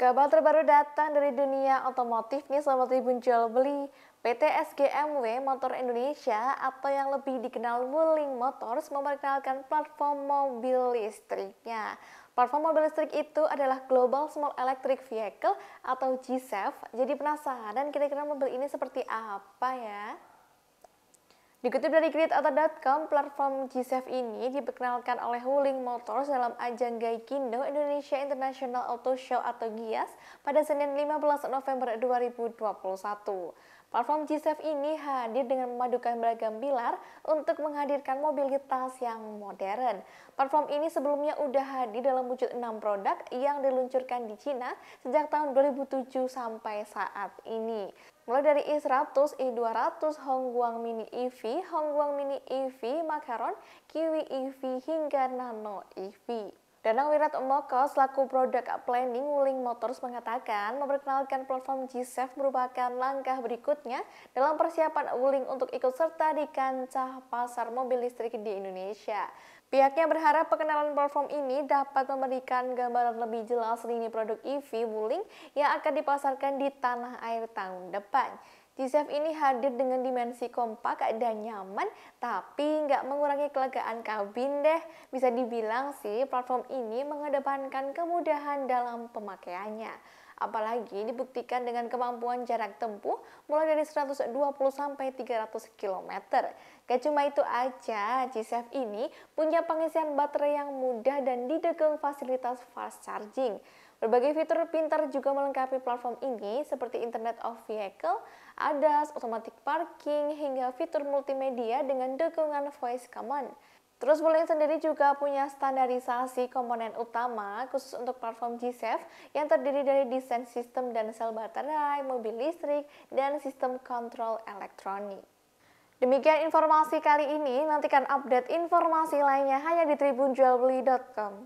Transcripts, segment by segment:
Kabar terbaru datang dari dunia otomotif nih Sobat Tribun Jual Beli. PT SGMW Motor Indonesia atau yang lebih dikenal Wuling Motors memperkenalkan platform mobil listriknya. Platform mobil listrik itu adalah Global Small Electric Vehicle atau GSEV. Jadi penasaran kira-kira mobil ini seperti apa ya? Dikutip dari GreatAuto.com, platform GSEF ini diperkenalkan oleh Wuling Motors dalam ajang Gaikindo Indonesia International Auto Show atau GIAS pada Senin 15 November 2021. Platform GSEF ini hadir dengan memadukan beragam pilar untuk menghadirkan mobilitas yang modern. Platform ini sebelumnya udah hadir dalam wujud 6 produk yang diluncurkan di Cina sejak tahun 2007 sampai saat ini. Mulai dari e 100 e 200 Hongguang Mini EV, Hongguang Mini EV, Macaron, Kiwi EV, hingga Nano EV. Danang Wirat Moko selaku produk planning Wuling Motors mengatakan memperkenalkan platform g merupakan langkah berikutnya dalam persiapan Wuling untuk ikut serta di kancah pasar mobil listrik di Indonesia. Pihaknya berharap perkenalan platform ini dapat memberikan gambaran lebih jelas lini produk EV Wuling yang akan dipasarkan di tanah air tahun depan g ini hadir dengan dimensi kompak dan nyaman, tapi nggak mengurangi kelegaan kabin deh. Bisa dibilang sih, platform ini mengedepankan kemudahan dalam pemakaiannya. Apalagi dibuktikan dengan kemampuan jarak tempuh mulai dari 120 sampai 300 km. Gak cuma itu aja, GCF ini punya pengisian baterai yang mudah dan didukung fasilitas fast charging. Berbagai fitur pintar juga melengkapi platform ini seperti Internet of Vehicle, ADAS, automatic parking, hingga fitur multimedia dengan dukungan voice command. Terus Bullying sendiri juga punya standarisasi komponen utama khusus untuk platform GSAFE yang terdiri dari desain sistem dan sel baterai, mobil listrik, dan sistem kontrol elektronik. Demikian informasi kali ini, nantikan update informasi lainnya hanya di tribunjualbeli.com.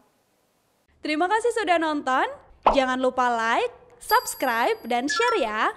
Terima kasih sudah nonton, jangan lupa like, subscribe, dan share ya!